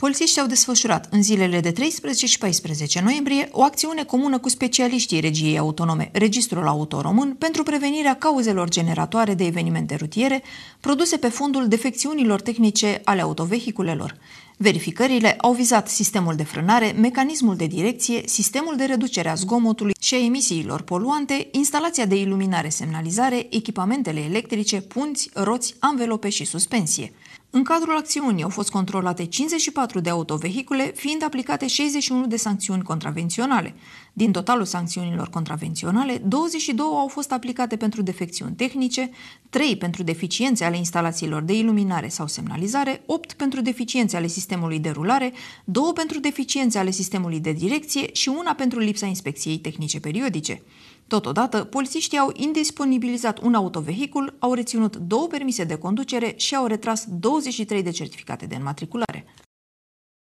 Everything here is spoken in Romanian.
Polițiștii au desfășurat în zilele de 13 și 14 noiembrie o acțiune comună cu specialiștii regiei autonome Registrul Autoromân, pentru prevenirea cauzelor generatoare de evenimente rutiere produse pe fondul defecțiunilor tehnice ale autovehiculelor. Verificările au vizat sistemul de frânare, mecanismul de direcție, sistemul de reducere a zgomotului și a emisiilor poluante, instalația de iluminare semnalizare, echipamentele electrice, punți, roți, anvelope și suspensie. În cadrul acțiunii au fost controlate 54 de autovehicule, fiind aplicate 61 de sancțiuni contravenționale. Din totalul sancțiunilor contravenționale, 22 au fost aplicate pentru defecțiuni tehnice, 3 pentru deficiențe ale instalațiilor de iluminare sau semnalizare, 8 pentru deficiențe ale sistemului de rulare, 2 pentru deficiențe ale sistemului de direcție și una pentru lipsa inspecției tehnice periodice. Totodată, polițiștii au indisponibilizat un autovehicul, au reținut două permise de conducere și au retras 23 de certificate de înmatriculare.